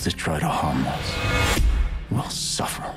those that try to harm us will suffer.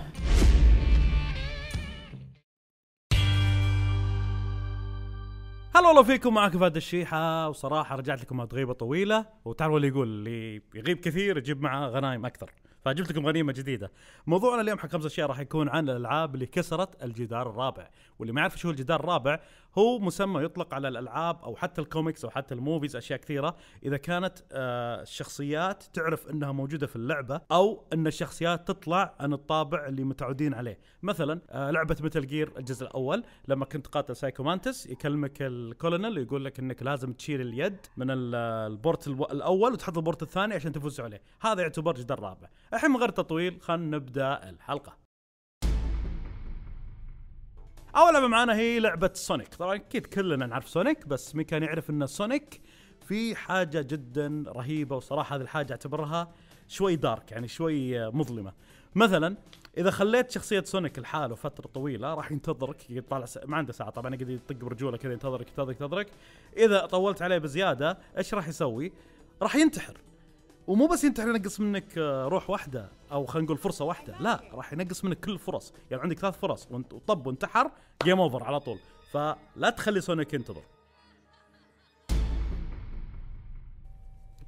هلا والله فيكم معك فهد الشيحة وصراحة رجعت لكم بعد غيبة طويلة وتعرفوا اللي يقول اللي يغيب كثير يجيب معه غنايم أكثر فجبت لكم غنيمه جديده موضوعنا اليوم حق خمس اشياء راح يكون عن الالعاب اللي كسرت الجدار الرابع واللي ما يعرف شو الجدار الرابع هو مسمى يطلق على الالعاب او حتى الكوميكس او حتى الموفيز اشياء كثيره اذا كانت آه، الشخصيات تعرف انها موجوده في اللعبه او ان الشخصيات تطلع عن الطابع اللي متعودين عليه مثلا آه، لعبه متل جير الجزء الاول لما كنت قاتل سايكو مانتس يكلمك الكولونيل ويقول لك انك لازم تشيل اليد من البورت الاول وتحط البورت الثاني عشان تفوز عليه هذا يعتبر جدار رابع الحين من غير تطويل خلينا نبدا الحلقه اول لعبه معانا هي لعبه سونيك طبعا اكيد كلنا نعرف سونيك بس مين كان يعرف ان سونيك في حاجه جدا رهيبه وصراحه هذه الحاجه اعتبرها شوي دارك يعني شوي مظلمه مثلا اذا خليت شخصيه سونيك لحاله فتره طويله راح ينتظرك يطالع س... ما عنده ساعه طبعا يقدر يطق برجوله كذا ينتظرك ينتظرك ينتظرك اذا طولت عليه بزياده ايش راح يسوي؟ راح ينتحر ومو بس انت ينقص منك آه، روح واحده او خلينا نقول فرصه واحده لا راح ينقص منك كل الفرص يعني عندك ثلاث فرص وانت طب وانتحر جيم اوفر على طول فلا تخلي سونيك ينتظر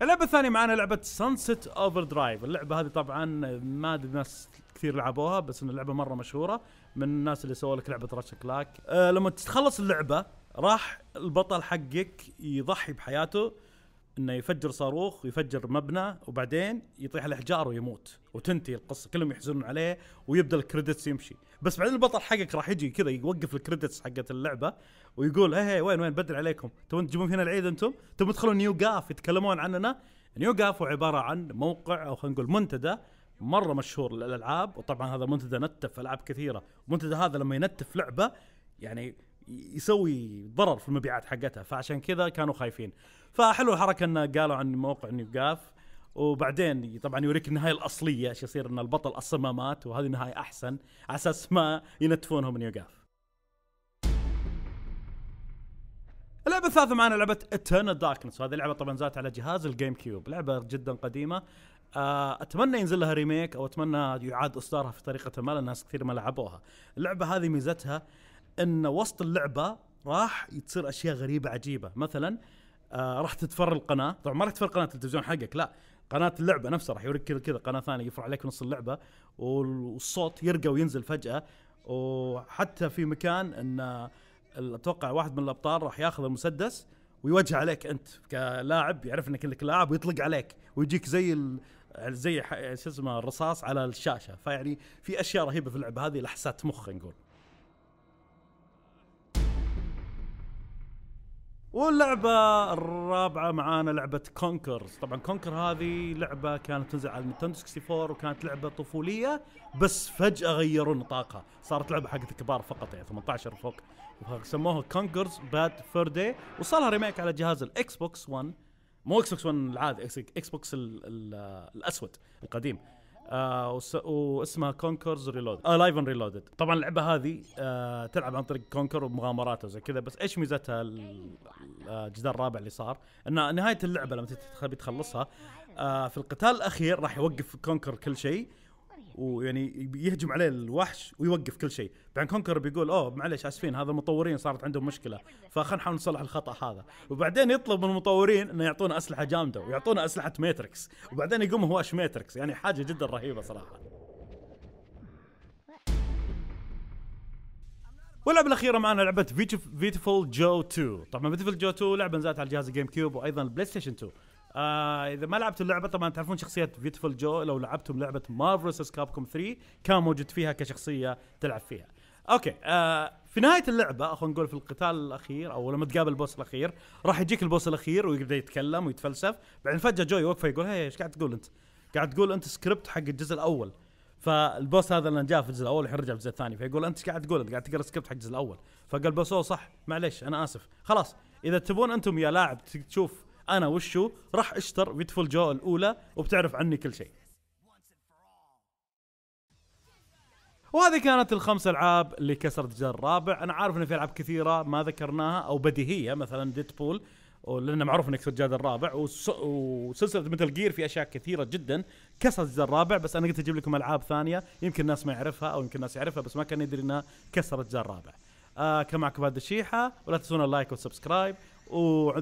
اللعبة الثانية معانا لعبة سانست اوفر درايف، اللعبة هذه طبعا ما ادري ناس كثير لعبوها بس ان اللعبة مرة مشهورة من الناس اللي سووا لك لعبة راشن كلاك، أه لما تخلص اللعبة راح البطل حقك يضحي بحياته انه يفجر صاروخ ويفجر مبنى وبعدين يطيح الاحجار ويموت وتنتهي القصه كلهم يحزنون عليه ويبدا الكريدتس يمشي بس بعدين البطل حقك راح يجي كذا يوقف الكريدتس حقت اللعبه ويقول هي وين وين بدل عليكم تبون تجيبون فينا العيد انتم تبون تدخلون نيو جاف يتكلمون عننا نيو جاف هو عباره عن موقع او خلينا نقول منتدى مره مشهور للالعاب وطبعا هذا منتدى نتف العاب كثيره المنتدى هذا لما ينتف لعبه يعني يسوي ضرر في المبيعات حقتها فعشان كذا كانوا خايفين فحلو الحركه انه قالوا عن موقع نيوغاف وبعدين طبعا يوريك النهايه الاصليه ايش يصير ان البطل اصلا ما مات وهذه النهايه احسن على اساس ما ينتفونهم نيوغاف اللعبة الثالثة معنا لعبة اترنال داركنس وهذه لعبة طبعا زادت على جهاز الجيم كيوب لعبة جدا قديمة آه، اتمنى ينزل لها ريميك او اتمنى يعاد اصدارها في طريقة ما لان ناس كثير ما لعبوها اللعبة هذه ميزتها ان وسط اللعبه راح تصير اشياء غريبه عجيبه مثلا آه راح تتفر القناه طبعا ما راح تفر قناه التلفزيون حقك لا قناه اللعبه نفسها راح يوريك كذا قناه ثانيه يفرع عليك نص اللعبه والصوت يرقى وينزل فجاه وحتى في مكان ان اتوقع واحد من الابطال راح ياخذ المسدس ويوجه عليك انت كلاعب يعرف انك انك لاعب ويطلق عليك ويجيك زي زي شو اسمه الرصاص على الشاشه فيعني في اشياء رهيبه في اللعبه هذه لحسات مخ نقول واللعبة الرابعة معانا لعبة كونكرز طبعا كونكر هذه لعبة كانت تنزل على نينتندو 64 وكانت لعبة طفولية بس فجأة غيروا نطاقها صارت لعبة حقت الكبار فقط يعني 18 فوق سموها كونكرز باد فور داي وصار لها ريميك على جهاز الاكس بوكس 1 مو اكس بوكس 1 العادي اكس بوكس الاسود القديم آه واسمها كونكرز ريلود لايف اند ريلودد طبعا اللعبه هذه آه تلعب عن طريق كونكر ومغامراته وزي كذا بس ايش ميزتها الجدار الرابع اللي صار ان نهايه اللعبه لما تبي تخلصها آه في القتال الاخير راح يوقف كونكر كل شيء ويعني يهجم عليه الوحش ويوقف كل شيء بعدين كونكر بيقول اوه معلش اسفين هذا المطورين صارت عندهم مشكله فخلنا نحاول نصلح الخطا هذا وبعدين يطلب من المطورين انه يعطونا اسلحه جامده ويعطونا اسلحه ماتريكس وبعدين يقوم اش ماتريكس يعني حاجه جدا رهيبه صراحه واللعبة الأخيرة معنا لعبة فيتيفول جو 2 طبعا فيتيفول جو 2 لعبة نزلت على جهاز الجيم كيوب وأيضا البلاي ستيشن 2 آه اذا ما لعبتوا اللعبه طبعا تعرفون شخصيه بيوتيفول جو لو لعبتم لعبه مارفلس كوم 3 كان موجود فيها كشخصيه تلعب فيها اوكي آه في نهايه اللعبه خلينا نقول في القتال الاخير او لما تقابل البوس الاخير راح يجيك البوس الاخير ويبدا يتكلم ويتفلسف بعدين فجاه جوي يوقف يقول هي ايش قاعد تقول انت؟ قاعد تقول انت سكريبت حق الجزء الاول فالبوس هذا اللي جاء في الجزء الاول الحين رجع في الجزء الثاني فيقول انت قاعد تقول انت قاعد تقرا سكريبت حق الجزء الاول فقال بوس صح معليش انا اسف خلاص اذا تبون انتم يا لاعب تشوف انا وشو راح اشتر بيتفول جو الاولى وبتعرف عني كل شيء وهذه كانت الخمس العاب اللي كسرت جدار الرابع انا عارف ان في العاب كثيره ما ذكرناها او بديهيه مثلا ديدبول لانه معروف انك كسرت جدار الرابع وسلسله مثل جير في اشياء كثيره جدا كسرت جدار الرابع بس انا قلت اجيب لكم العاب ثانيه يمكن الناس ما يعرفها او يمكن الناس يعرفها بس ما كان يدري انها كسرت جدار الرابع آه كان معكم هذا الشيحه ولا تنسون اللايك والسبسكرايب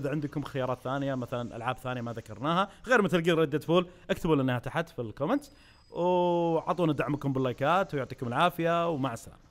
عندكم خيارات ثانيه مثلا العاب ثانيه ما ذكرناها غير مثل جير ريد فول اكتبوا لنا تحت في الكومنت وعطونا دعمكم باللايكات ويعطيكم العافيه ومع السلامه